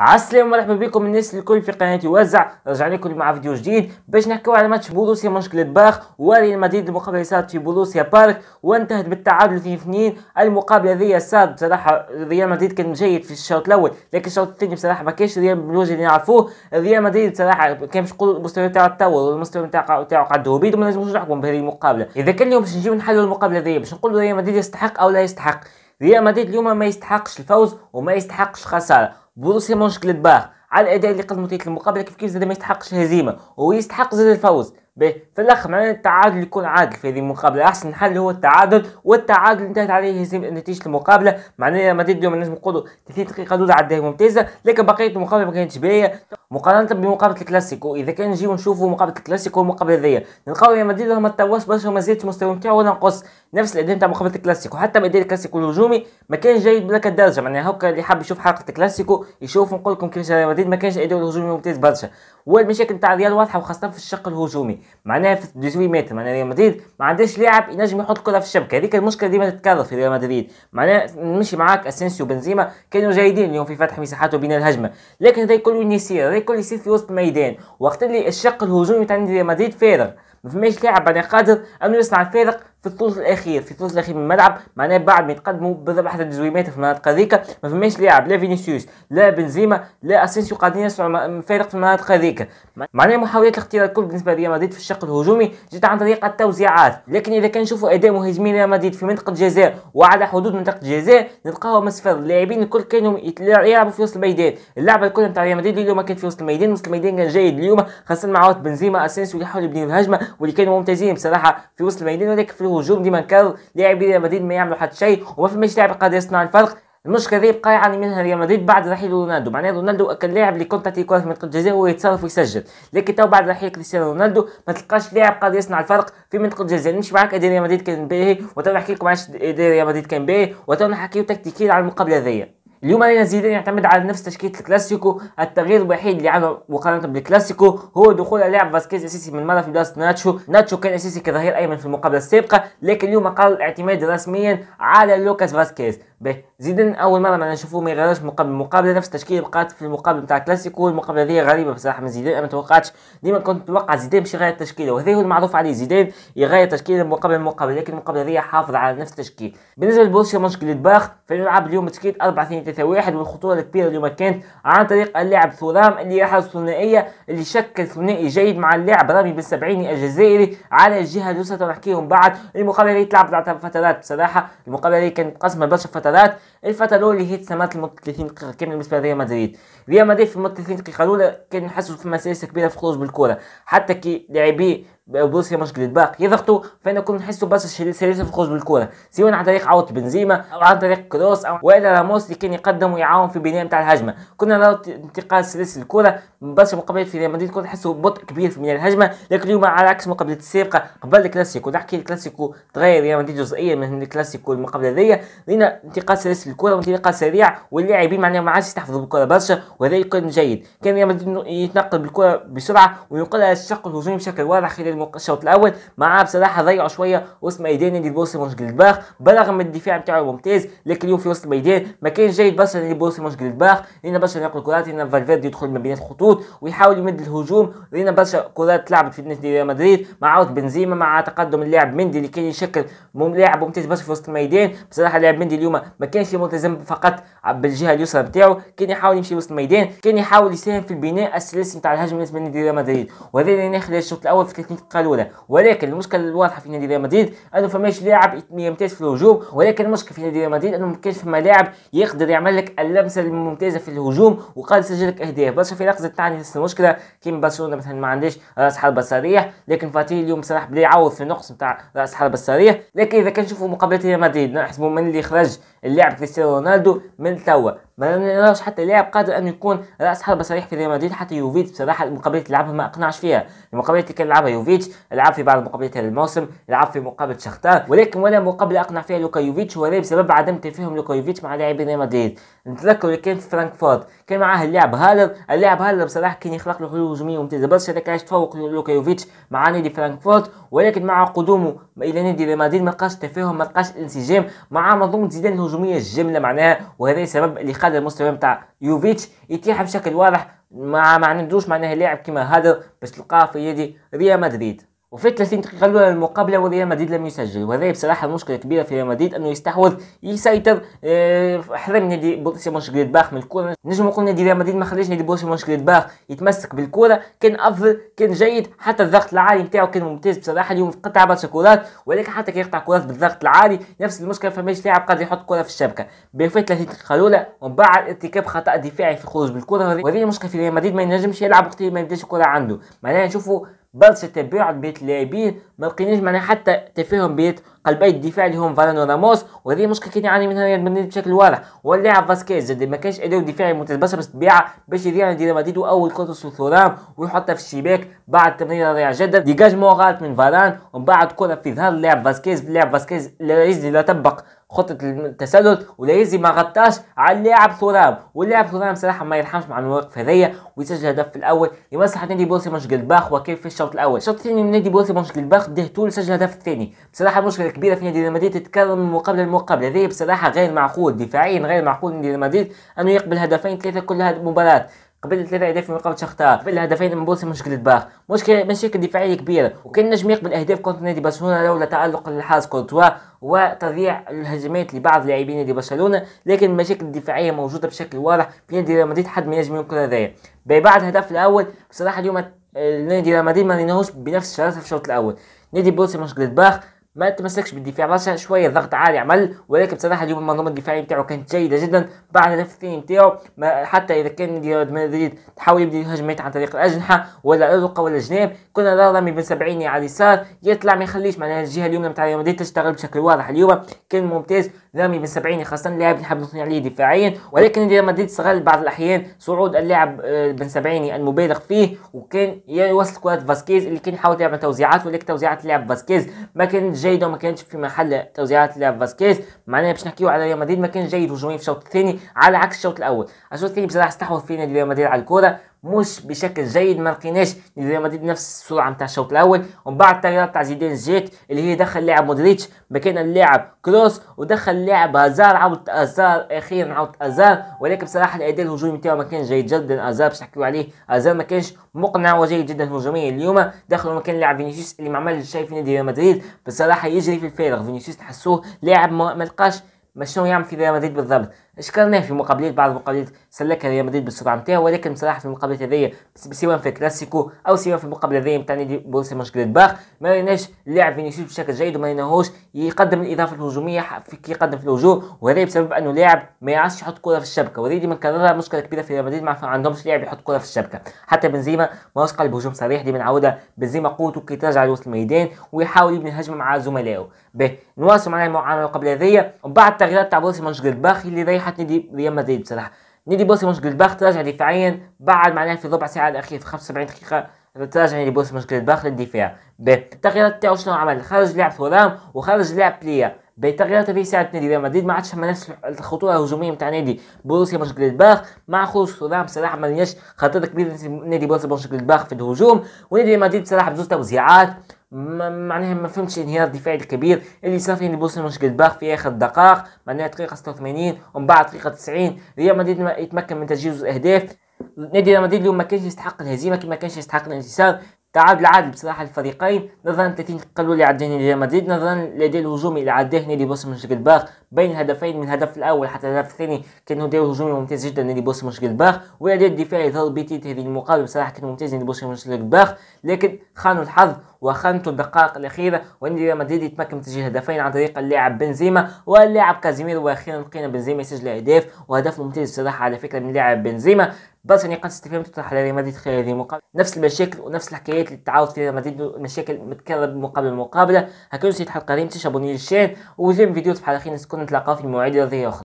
عسلامة ومرحبا بكم الناس الكل في قناتي وزع رجعنا لكم مع فيديو جديد باش نحكيو على ماتش بولوسيا مشكلة باخ وريال مدريد المقابلة صارت في بولوسيا بارك وانتهت بالتعادل 2 المقابلة ذي صارت بصراحة ريال مدريد كان جيد في الشوط الأول لكن الشوط الثاني بصراحة ما كانش ريال الوجه اللي نعرفوه ريال مدريد بصراحة كان باش نقولوا المستوى تاعو تطور والمستوى تاعو تاعو قد بيد وما نجموش نحكم بهذه المقابلة إذا كان اليوم باش نجيو نحلوا المقابلة ذي باش نقولوا ريال مدريد يستحق أو لا يستحق ريال مدريد اليوم ما يستحقش الفوز وما يستحقش خسارة بروسيا مونش باخ على الاداء اللي قدمه تيت المقابله كيف كيف زاد ما يستحقش الهزيمه ويستحق زاد الفوز في الاخر معناه التعادل يكون عادل في هذه المقابله احسن حل هو التعادل والتعادل انتهت عليه هزيمه نتيجه المقابله معناها مدريد اليوم نجم نقولوا 30 دقيقه الاولى عدها ممتازه لكن بقيه المقابله ما كانتش باهيه مقارنه بمقابله الكلاسيكو اذا كان نجيو نشوفوا مقابله الكلاسيكو والمقابله هذيا نلقاو ريال مدريد ما تواش برشا وما زادش المستوى نتاعو ولا نقص نفس الاداء نتاع مقابله الكلاسيكو حتى باداء الكلاسيكو الهجومي ما كان جيد بلاك الدرجه معناها هكا اللي حاب يشوف حلقه الكلاسيكو يشوف نقول لكم كيفاش ريال مدريد ما كانش الاداء الهجومي ممتاز برشا والمشاكل نتاع ريال واضحه وخاصه في الشق الهجومي معناها في 18 متر معناها ريال مدريد ما عندهاش لاعب ينجم يحط الكره في الشبكه هذيك المشكله ديما تتكرر في ريال مدريد معناها نمشي معاك اسينسيو بنزيما كانوا جيدين اليوم في فتح مساحات وبناء الهجمه لكن هذا كله نسير الفريق كله يصير في وسط الميدان وقت اللي الشق الهجومي تاع مدريد فارغ ما فماش لاعب يعني قادر انه يصنع الفارق في الثلث الاخير في الثلث الاخير من الملعب معناه بعد ما يتقدموا بضربه حتى تزويمات في المناطق هذيك ما فماش لاعب لا فينيسيوس لا بنزيما لا اسينسيو قاعدين يصنعوا فارق في المناطق هذيك معناه محاولات الاختيار الكل بالنسبه لريال مدريد في الشق الهجومي جت عن طريق التوزيعات لكن اذا كان نشوفوا اداء مهاجمين ريال مدريد في منطقه الجزاء وعلى حدود منطقه الجزاء نلقاهم مسفر اللاعبين الكل كانوا يلعبوا في وسط الميدان اللعبه الكل نتاع ريال مدريد اليوم كانت في وسط الميدان وسط الميدان كان جيد اليوم خاصه مع بنزيما اسينسيو اللي حاولوا يبنيوا الهجمه واللي كانوا ممتازين بصراحه في وسط الميدان ولكن في الهجوم ديما منكر لاعبي ريال مدريد ما يعملوا حتى شيء وما فماش لاعب قادر يصنع الفرق المشكله دي بقى يعاني منها ريال مدريد بعد رحيل رونالدو معناها رونالدو كان لاعب اللي كنت تعطيه كره في منطقه الجزاء ويتصرف ويسجل لكن تو بعد رحيل كريستيانو رونالدو ما تلقاش لاعب قادر يصنع الفرق في منطقه الجزاء نمشي معاك ادي ريال مدريد كان باهي وتو نحكي لكم علاش ريال مدريد كان باهي وتو نحكيو تكتيكيا على المقابله ذي اليوم علينا زيدان يعتمد على نفس تشكيلة الكلاسيكو التغيير الوحيد اللي عمله مقارنة بالكلاسيكو هو دخول لاعب فاسكيز اساسي من مرة في بلاصة ناتشو ناتشو كان اساسي كظهير ايمن في المقابلة السابقة لكن اليوم قرر الاعتماد رسميا على لوكاس فاسكيز به زيدان اول مره ما نشوفه ما يغيرش مقابل مقابله نفس التشكيل بقات في المقابله نتاع الكلاسيكو المقابله هذه غريبه بصراحه من زيدان انا ما توقعتش ديما كنت متوقع زيدان باش يغير التشكيله وهذا هو المعروف عليه زيدان يغير التشكيله مقابل المقابله لكن المقابله هذه حافظ على نفس التشكيل بالنسبه الباخ مونشكليدباخ فيلعب اليوم تشكيل 4 2 3 1 والخطوره الكبيره اليوم كانت عن طريق اللاعب ثورام اللي يحرز الثنائيه اللي شكل ثنائي جيد مع اللاعب رامي بن سبعيني الجزائري على الجهه اليسرى ونحكيهم بعد المقابله هذه تلعب فترات بصراحه المقابله هذه كانت قسمه برشا فترات after that الفتره الاولى هي تسمات لمده 30 دقيقه كامله بالنسبه لريال مدريد ريال مدريد في مده 30 دقيقه الاولى كان نحسوا في مسيرة كبيره في الخروج بالكره حتى كي لاعبي بروسيا باق يضغطوا فانا كنا نحسوا برشا سريع في الخروج بالكره سواء عن طريق عوده بنزيما او عن طريق كروس او والا راموس اللي كان يقدم ويعاون في بناء نتاع الهجمه كنا نرى انتقال سلسلة الكره من برشا مقابلات في ريال مدريد كنا نحسوا بطء كبير في بناء الهجمه لكن اليوم على عكس المقابلات السابقه قبل الكلاسيكو نحكي الكلاسيكو تغير ريال مدريد جزئيا من الكلاسيكو المقابله ذي لقينا انتقال سلسلة الكره بطريقه سريعه واللاعبين معناها ما عادش يستحفظوا بالكره برشا وهذا كان جيد كان ريال مدريد يتنقل بالكره بسرعه وينقلها الشق الهجومي بشكل واضح خلال الشوط الاول مع بصراحه ضيعوا شويه وسط ميدان نادي بوسيا مونشغلباخ بالرغم من الدفاع نتاعو ممتاز لكن اليوم في وسط الميدان ما كانش جيد برشا نادي بوسيا جلدباخ لان برشا ناقل كرات لان فالفيردي يدخل ما بين الخطوط ويحاول يمد الهجوم لان برشا كرات تلعبت في نادي ريال مدريد مع عود بنزيما مع تقدم اللاعب مندي اللي كان يشكل لاعب ممتاز برشا في وسط الميدان بصراحه لاعب مندي اليوم ما كانش ملتزم فقط بالجهه اليسرى بتاعه كان يحاول يمشي وسط الميدان كان يحاول يساهم في البناء السلسي نتاع الهجمه بالنسبه لنادي ريال مدريد وهذا اللي خلال الشوط الاول في 30 دقيقه الاولى ولكن المشكله الواضحه في نادي ريال مدريد انه فماش لاعب يمتاز في الهجوم ولكن المشكله في نادي ريال مدريد انه ما كانش فما لاعب يقدر يعمل لك اللمسه الممتازه في الهجوم وقادر يسجل لك اهداف برشا في لحظه تعني نفس المشكله كيما برشلونه مثلا ما عندهش راس حربه صريح لكن فاتي اليوم صراحه بدا يعوض في النقص نتاع راس حربه صريح لكن اذا كان نشوفوا مقابله ريال مدريد نحسبوا من اللي خرج اللاعب كريستيانو رونالدو من توا ما نراش حتى لاعب قادر انه يكون راس حربه صريح في ريال مدريد حتى يوفيتش بصراحه المقابلات اللي لعبها ما اقنعش فيها المقابلات اللي كان لعبها يوفيتش لعب في بعض المقابلات هذا الموسم لعب في مقابله شختار ولكن ولا مقابله اقنع فيها لوكا يوفيتش هو بسبب عدم تفاهم لوكا يوفيتش مع لاعبي ريال مدريد نتذكر كان في فرانكفورت كان معاه اللاعب هالر اللاعب هالر بصراحه كان يخلق له حلول هجوميه ممتازه برشا هذاك علاش تفوق لوكا يوفيتش مع نادي فرانكفورت ولكن مع قدومه الى نادي ريال مدريد ما لقاش تفاهم ما لقاش انسجام مع منظومه زيدان الهجوميه الجمله معناها وهذا السبب اللي خلى المستوى نتاع يوفيتش يتيح بشكل واضح مع ما عندوش معناها لاعب كيما هذا باش تلقاه في يدي ريال مدريد وفي 30 دقيقة الأولى المقابله وريال مدريد لم يسجل وهذا بصراحة مشكلة كبيرة في ريال مدريد أنه يستحوذ يسيطر آه، حرم نادي بروسيا مونشنجلادباخ من الكورة نجم نقول نادي ريال مدريد ما خلاش نادي بروسيا مونشنجلادباخ يتمسك بالكورة كان أفضل كان جيد حتى الضغط العالي نتاعو كان ممتاز بصراحة اليوم قطع برشا كورات ولكن حتى كيقطع كورات بالضغط العالي نفس المشكلة فماش لاعب قادر يحط كورة في الشبكة بفات 30 دقيقة الأولى ومن بعد ارتكاب خطأ دفاعي في الخروج بالكورة وهذه المشكلة في ريال مدريد ما ينجمش يلعب وقت ما يبداش الكورة عنده معناها نشوفوا بل ستبيع بيت لاعبين ما لقيناش معناها حتى تفاهم بيت قلبي الدفاع اللي هم فاران وراموس وهذه مشكله كان يعاني منها ريال مدريد بشكل واضح واللاعب فاسكيز زاد ما كانش اداء دفاعي متباشر بالطبيعه باش يدير على مدريد اول كره ثورام ويحطها في الشباك بعد تمريره رائعه جدا ديجاجمون غلط من فاران ومن بعد كره في ظهر اللاعب فاسكيز اللاعب فاسكيز لا لا طبق خطه التسلل ولا يزي ما غطاش على اللاعب ثورام واللاعب ثورام صراحه ما يرحمش مع المواقف هذيا ويسجل هدف في الاول لمصلحه نادي بوسي مونشغلباخ وكيف في الشوط الاول الشوط الثاني نادي بوسي مونشغلباخ ديه طول سجل هدف الثاني بصراحه المشكله كبيره في نادي ريال مدريد تتكرر من مقابله لمقابله ذي بصراحه غير معقول دفاعيا غير معقول نادي ريال مدريد انه يقبل هدفين ثلاثه كل مباراه قبل ثلاثة أهداف في مقابل شختار قبل هدفين من بوسي مشكلة باخ مشكلة مشاكل دفاعية كبيرة وكان نجم يقبل أهداف كونت نادي برشلونة لولا تألق الحارس كورتوا وتضييع الهجمات لبعض لاعبين نادي برشلونة لكن المشاكل الدفاعية موجودة بشكل واضح في نادي ريال مدريد حد ما ينجم ينقل هذايا بعد الهدف الأول بصراحة اليوم نادي ريال مدريد ما بنفس الشراسة في الشوط الأول نادي بوسي مشكلة باخ ما تمسكش بالدفاع رشا شويه ضغط عالي عمل ولكن بصراحه اليوم المنظومه الدفاعيه نتاعو كانت جيده جدا بعد الهدف الثاني نتاعو حتى اذا كان ريال مدريد تحاول يبدا الهجمات عن طريق الاجنحه ولا الرقه ولا الجناب كنا نرى رامي بن سبعيني على اليسار يطلع ما يخليش معناها الجهه اليمنى نتاع ريال مدريد تشتغل بشكل واضح اليوم كان ممتاز رامي بن سبعيني خاصه اللاعب اللي حاب نثني عليه دفاعيا ولكن ريال مدريد استغل بعض الاحيان صعود اللاعب آه، بن سبعيني المبالغ فيه وكان يوصل كرات فاسكيز اللي كان يحاول يلعب توزيعات ولكن توزيعات لاعب فاسكيز ما كانت جيده وما كانتش في محل توزيعات لعب فاسكيز معناها باش نحكيو على ريال مدريد ما كانش جيد هجوميا في الشوط الثاني على عكس الشوط الاول الشوط الثاني بصراحه استحوذ فينا ريال مدريد على الكره مش بشكل جيد ما لقيناش ريال مدريد نفس السرعه نتاع الشوط الاول ومن بعد التغييرات تاع زيدان جيت اللي هي دخل لاعب مودريتش مكان اللاعب كروس ودخل لاعب هازار عاود هازار اخيرا عاود هازار ولكن بصراحه الاداء الهجومي نتاعو ما كانش جيد جدا هازار باش نحكيو عليه هازار ما كانش مقنع وجيد جدا هجوميا اليوم دخلوا مكان لاعب فينيسيوس اللي ما عملش شيء في نادي ريال مدريد بصراحه يجري في الفارغ فينيسيوس تحسوه لاعب ما لقاش ما شنو يعمل في ريال مدريد بالضبط شكرناه في مقابلات بعض المقابلات سلكها ريال مدريد بالسرعه نتاعه ولكن بصراحه في المقابلات هذيا سواء في كلاسيكو او سواء في المقابله هذيا نتاع نادي بروسيا باخ ما ريناش اللاعب فينيسيوس بشكل جيد وما ريناهوش يقدم الاضافه الهجوميه كي يقدم في الهجوم وهذا بسبب انه لاعب ما يعرفش يحط كره في الشبكه وهذه ديما نكررها مشكله كبيره في ريال مدريد ما عندهمش لاعب يحط كره في الشبكه حتى بنزيما ماهوش قلب هجوم صريح ديما نعاودها بنزيما قوته كي ترجع لوسط الميدان ويحاول يبني هجمه مع زملائه به نواصل معنا المعامله قبل هذيا وبعد التغييرات تاع بوسي جلدباخ اللي ريحت نادي ريال مدريد بصراحه نادي بوسي جلدباخ تراجع دفاعيا بعد معناها في ربع ساعه الاخير في 75 دقيقه تراجع نادي بوسي جلدباخ للدفاع التغييرات تاعو شنو عمل خرج لاعب ثورام وخرج لاعب بليا التغييرات في ساعه نادي ريال مدريد ما عادش نفس الخطوره الهجوميه نتاع نادي بروسيا جلدباخ مع خروج ثورام بصراحه ما لناش خطر كبير نادي بروسيا جلدباخ في الهجوم ونادي ريال مدريد بصراحه بزوج توزيعات معناها ما فهمتش انهيار الدفاعي الكبير اللي صافي اللي بوصل مشكل باخ في اخر دقائق معناها دقيقه 86 ومن بعد دقيقه 90 ريال مدريد يتمكن من تسجيل اهداف نادي ريال مدريد اليوم ما كانش يستحق الهزيمه كما كانش يستحق الانتصار تعادل عادل بصراحه الفريقين نظرا لتلاتين قلول لي على ريال مدريد نظرا لأداء الهجوم اللي على الذهن لبوسم باخ بين الهدفين من الهدف الاول حتى الهدف الثاني كان هديه هجومي ممتاز جدا لبوسم باغ والاداء الدفاعي ضربتي تهديد المقابل بصراحه كان ممتاز لبوسم باخ لكن خانوا الحظ وخانته الدقائق الاخيره وان ريال مدريد يتمكن من تسجيل هدفين عن طريق اللاعب بنزيما واللاعب كازيميرو واخيرا لقينا بنزيما يسجل اهداف وهدف ممتاز بصراحه على فكره من اللاعب بنزيما بس يعني قد تستفيد تطرح على ريال مدريد خلال هذه المقابله نفس المشاكل ونفس الحكايات اللي تعاود في ريال مدريد مشاكل متكرره مقابل مقابله هكذا سيد حلقه ريم تشابوني للشان وزين فيديو بحال اخير نتلاقاو في مواعيد رياضيه اخرى